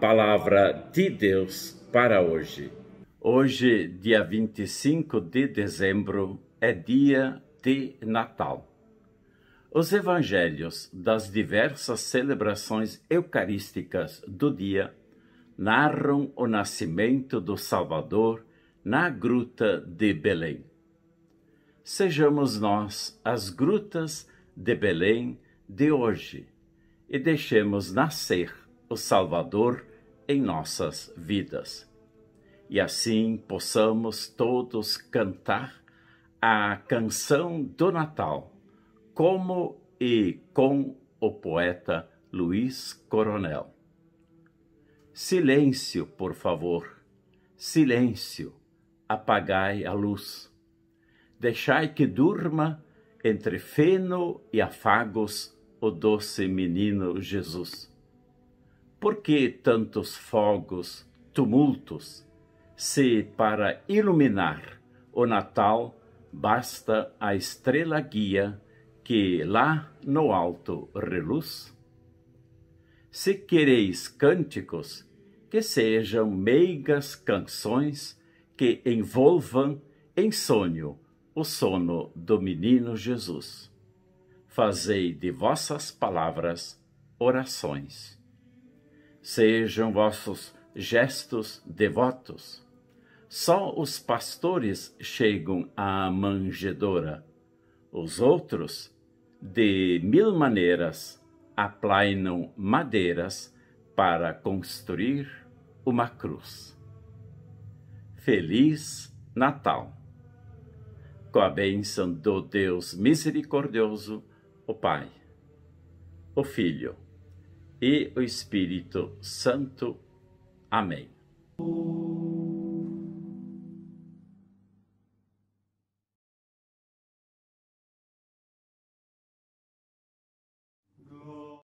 palavra de Deus para hoje. Hoje, dia 25 de dezembro, é dia de Natal. Os evangelhos das diversas celebrações eucarísticas do dia narram o nascimento do Salvador na gruta de Belém. Sejamos nós as grutas de Belém de hoje e deixemos nascer o Salvador em nossas vidas. E assim possamos todos cantar a canção do Natal, como e com o poeta Luiz Coronel. Silêncio, por favor, silêncio, apagai a luz. Deixai que durma entre feno e afagos o doce menino Jesus. Por que tantos fogos, tumultos, se para iluminar o Natal basta a estrela guia que lá no alto reluz? Se quereis cânticos, que sejam meigas canções que envolvam em sonho o sono do menino Jesus. Fazei de vossas palavras orações sejam vossos gestos devotos. Só os pastores chegam à manjedoura, os outros, de mil maneiras, aplainam madeiras para construir uma cruz. Feliz Natal! Com a bênção do Deus misericordioso, o Pai, o Filho, e o Espírito Santo. Amém.